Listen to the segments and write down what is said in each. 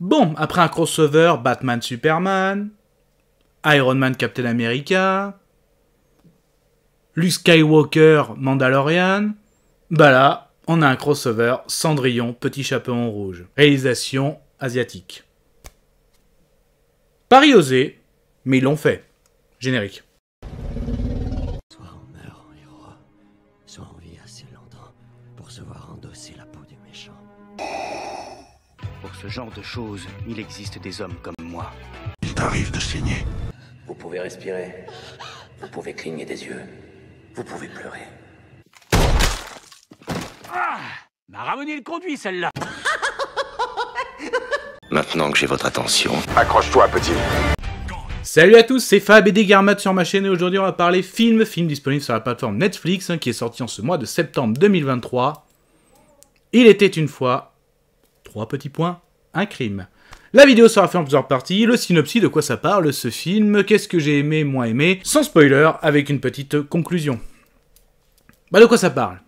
Bon, après un crossover Batman-Superman, Iron Man-Captain America, Luke Skywalker-Mandalorian, bah là, on a un crossover Cendrillon-Petit en Rouge. Réalisation asiatique. Paris osé, mais ils l'ont fait. Générique. genre de choses, il existe des hommes comme moi. Il t'arrive de saigner. Vous pouvez respirer. Vous pouvez cligner des yeux. Vous pouvez pleurer. Ah m'a ramené le conduit, celle-là Maintenant que j'ai votre attention... Accroche-toi, petit Salut à tous, c'est Fab et Degarmat sur ma chaîne et aujourd'hui on va parler film, film disponible sur la plateforme Netflix hein, qui est sorti en ce mois de septembre 2023. Il était une fois... Trois petits points crime. La vidéo sera faite en plusieurs parties, le synopsis de quoi ça parle, ce film, qu'est-ce que j'ai aimé, moins aimé, sans spoiler, avec une petite conclusion. Bah de quoi ça parle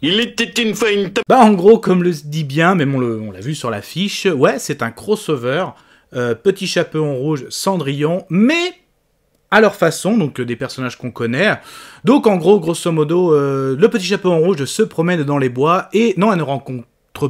il était une fois une Bah en gros, comme le dit bien, mais on l'a vu sur l'affiche, ouais, c'est un crossover, euh, petit chapeau en rouge, Cendrillon, mais à leur façon, donc euh, des personnages qu'on connaît. Donc en gros, grosso modo, euh, le petit chapeau en rouge se promène dans les bois et non, elle ne rencontre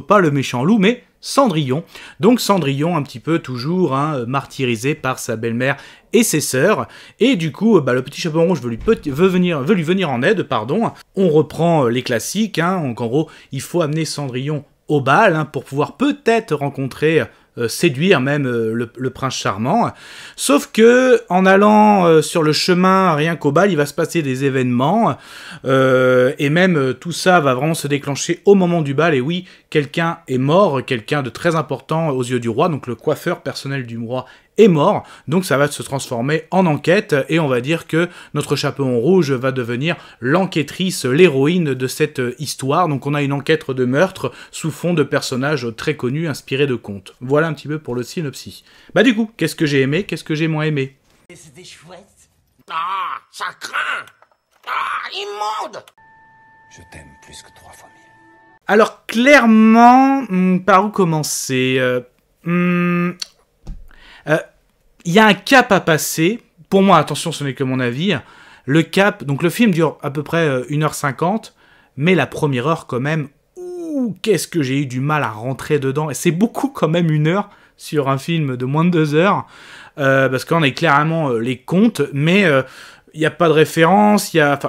pas le méchant loup, mais Cendrillon. Donc Cendrillon, un petit peu toujours hein, euh, martyrisé par sa belle-mère et ses sœurs. Et du coup, euh, bah, le petit chaperon rouge veut lui, venir, veut lui venir en aide, pardon. On reprend euh, les classiques, hein, donc en gros, il faut amener Cendrillon au bal hein, pour pouvoir peut-être rencontrer euh, séduire même euh, le, prince charmant. Sauf que en allant euh, sur le chemin rien qu'au bal, il va se passer des événements et même tout ça va vraiment se déclencher au moment du bal. Et oui, quelqu'un est mort, quelqu'un de très important aux yeux du roi. Donc le coiffeur personnel du roi est mort. Donc ça va se transformer en enquête et on va dire que notre en rouge va devenir l'enquêtrice, l'héroïne de cette euh, histoire. Donc on a une enquête de meurtre sous fond de personnages très connus inspirés de contes. Voilà un petit peu pour le synopsis. Bah du coup, qu'est-ce que j'ai aimé, qu'est-ce que j'ai moins aimé Ah, ça ah, Je t'aime plus que trois fois mille. Alors clairement, hmm, par où commencer euh, hmm, il y a un cap à passer. Pour moi, attention, ce n'est que mon avis. Le cap, donc le film dure à peu près 1h50, euh, mais la première heure quand même, ouh, qu'est-ce que j'ai eu du mal à rentrer dedans. Et c'est beaucoup quand même une heure sur un film de moins de deux heures, euh, parce qu'on est clairement euh, les comptes, mais il n'y a pas de référence, il y a...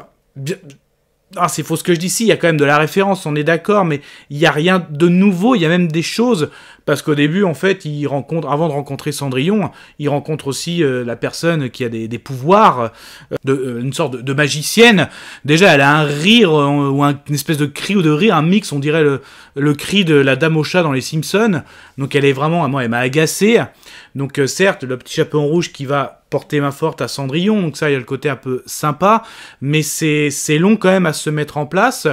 ah, c'est faux ce que je dis ici, il y a quand même de la référence, on est d'accord, mais il n'y a rien de nouveau, il y a même des choses parce qu'au début, en fait, il rencontre, avant de rencontrer Cendrillon, il rencontre aussi euh, la personne qui a des, pouvoirs, euh, euh, une sorte de, magicienne. Déjà, elle a un rire, ou une espèce de cri ou de rire, un mix, on dirait le, cri de la dame au chat dans Les Simpsons. Donc elle est vraiment, à moi, elle m'a agacé. Donc certes, le petit chapeau en rouge qui va porter main forte à Cendrillon, donc ça, il y a le côté un peu sympa, mais c'est long quand même à se mettre en place.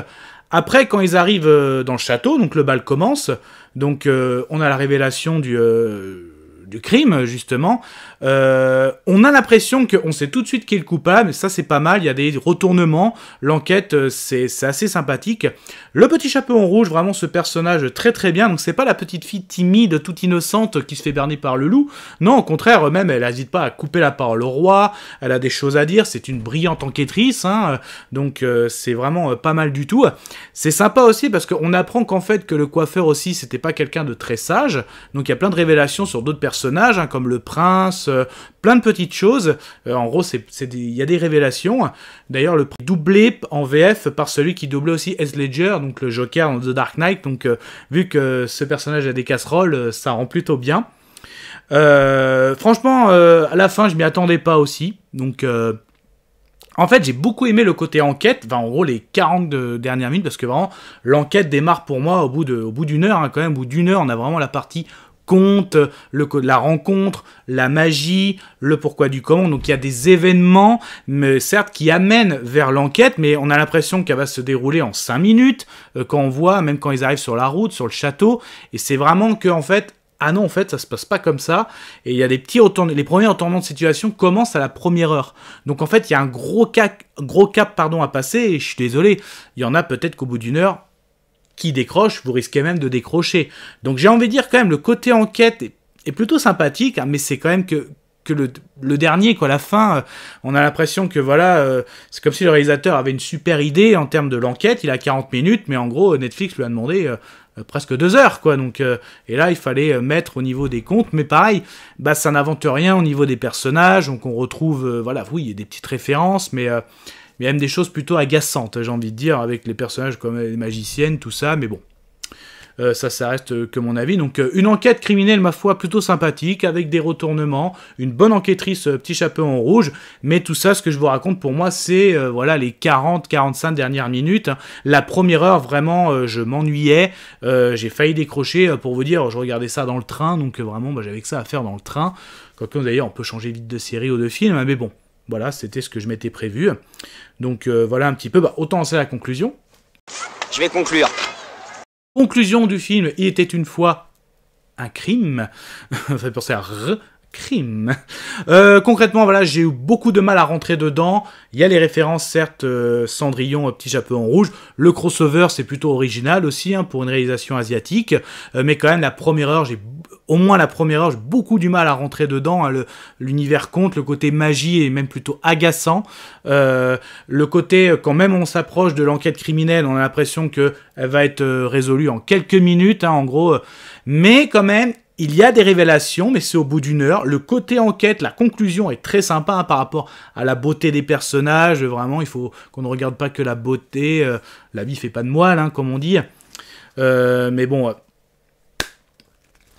Après, quand ils arrivent euh, dans le château, donc le bal commence, donc euh, on a la révélation du, euh, du crime, justement, euh, on a l'impression qu'on sait tout de suite qui est le coupable, ça c'est pas mal, il y a des retournements, l'enquête euh, c'est assez sympathique. Le petit chapeau en rouge, vraiment ce personnage très très bien, donc c'est pas la petite fille timide, toute innocente qui se fait berner par le loup, non au contraire, même elle n'hésite pas à couper la parole au roi, elle a des choses à dire, c'est une brillante enquêtrice, hein, donc euh, c'est vraiment pas mal du tout. C'est sympa aussi parce qu'on apprend qu'en fait que le coiffeur aussi c'était pas quelqu'un de très sage, donc il y a plein de révélations sur d'autres personnages, hein, comme le prince, euh, plein de petites choses. Euh, en gros, il y a des révélations. D'ailleurs, le prix doublé en VF par celui qui doublait aussi Heath Ledger, donc le Joker dans The Dark Knight. Donc, euh, vu que ce personnage a des casseroles, ça rend plutôt bien. franchement, à la fin, je m'y attendais pas aussi. Donc, en fait, j'ai beaucoup aimé le côté enquête. Enfin, en gros, les 40 dernières minutes, parce que vraiment, l'enquête démarre pour moi au bout d'une heure, hein, quand même. Au bout d'une heure, on a vraiment la partie compte, le code la rencontre, la magie, le pourquoi du comment. Donc il y a des événements, mais certes, qui amènent vers l'enquête, mais on a l'impression qu'elle va se dérouler en 5 minutes, euh, quand on voit, même quand ils arrivent sur la route, sur le château, et c'est vraiment que, en fait, ah non, en fait, ça se passe pas comme ça. Et il y a des petits retournements. Les premiers retournements de situation commencent à la première heure. Donc en fait, il y a un gros cap, gros cap pardon, à passer. Et je suis désolé, il y en a peut-être qu'au bout d'une heure, qui décroche, vous risquez même de décrocher. Donc j'ai envie de dire quand même, le côté enquête est, plutôt sympathique, hein, mais c'est quand même que, que le, dernier, quoi, la fin, euh, on a l'impression que voilà, euh, c'est comme si le réalisateur avait une super idée en termes de l'enquête, il a 40 minutes, mais en gros, Netflix lui a demandé euh, presque deux heures, quoi, donc, et là, il fallait mettre au niveau des comptes, mais pareil, bah, ça n'invente rien au niveau des personnages, donc on retrouve, voilà, oui, il y a des petites références, mais mais même des choses plutôt agaçantes, j'ai envie de dire, avec les personnages comme les magiciennes, tout ça, mais bon. Euh, ça, ça reste euh, que mon avis. Donc, euh, une enquête criminelle, ma foi, plutôt sympathique, avec des retournements, une bonne enquêtrice, petit chapeau en rouge. Mais tout ça, ce que je vous raconte, pour moi, c'est voilà les 40-45 dernières minutes. La première heure, vraiment, je m'ennuyais. J'ai failli décrocher, pour vous dire, je regardais ça dans le train, donc vraiment, bah, j'avais que ça à faire dans le train. Quoique, d'ailleurs, on peut changer vite de série ou de film, mais bon. Voilà, c'était ce que je m'étais prévu. Donc euh, voilà un petit peu, bah, autant c'est la conclusion. Je vais conclure. Conclusion du film, il était une fois un crime. ça fait à R, crime. Euh, concrètement, voilà, j'ai eu beaucoup de mal à rentrer dedans. Il y a les références, certes, euh, Cendrillon, euh, Petit Chapeau en Rouge. Le crossover, c'est plutôt original aussi, hein, pour une réalisation asiatique. Euh, mais quand même, la première heure, j'ai au moins la première heure, j'ai beaucoup du mal à rentrer dedans. Hein. L'univers compte, le côté magie est même plutôt agaçant. Euh, le côté, quand même on s'approche de l'enquête criminelle, on a l'impression que elle va être résolue en quelques minutes, hein, en gros. Mais quand même, il y a des révélations, mais c'est au bout d'une heure. Le côté enquête, la conclusion est très sympa hein, par rapport à la beauté des personnages. Vraiment, il faut qu'on ne regarde pas que la beauté. Euh, la vie fait pas de moelle, hein, comme on dit. Euh, mais bon, euh,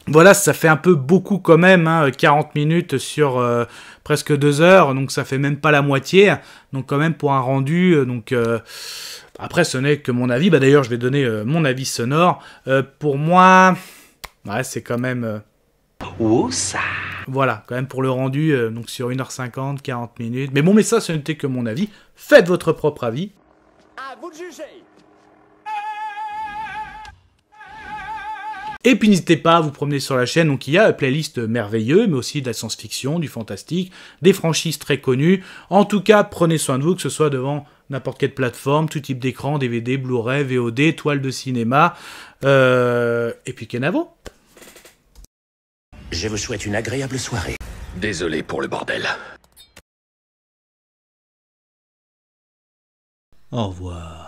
voilà, ça fait un peu beaucoup quand même, 40 hein, minutes sur presque 2 heures, donc ça fait même pas la moitié, donc quand même pour un rendu, donc après ce n'est que mon avis, bah, d'ailleurs je vais donner mon avis sonore, pour moi... Ouais, c'est quand même. Euh, Où oh, ça Voilà, quand même pour le rendu, euh, donc sur 1h50, 40 minutes. Mais bon, mais ça, ce n'était que mon avis. Faites votre propre avis. À vous de juger Et puis n'hésitez pas à vous promener sur la chaîne, donc il y a une euh, playlist merveilleux, mais aussi de la science-fiction, du fantastique, des franchises très connues. En tout cas, prenez soin de vous, que ce soit devant n'importe quelle plateforme, tout type d'écran, DVD, Blu-ray, VOD, toile de cinéma, et puis Kenavo je vous souhaite une agréable soirée. Désolé pour le bordel. Au revoir.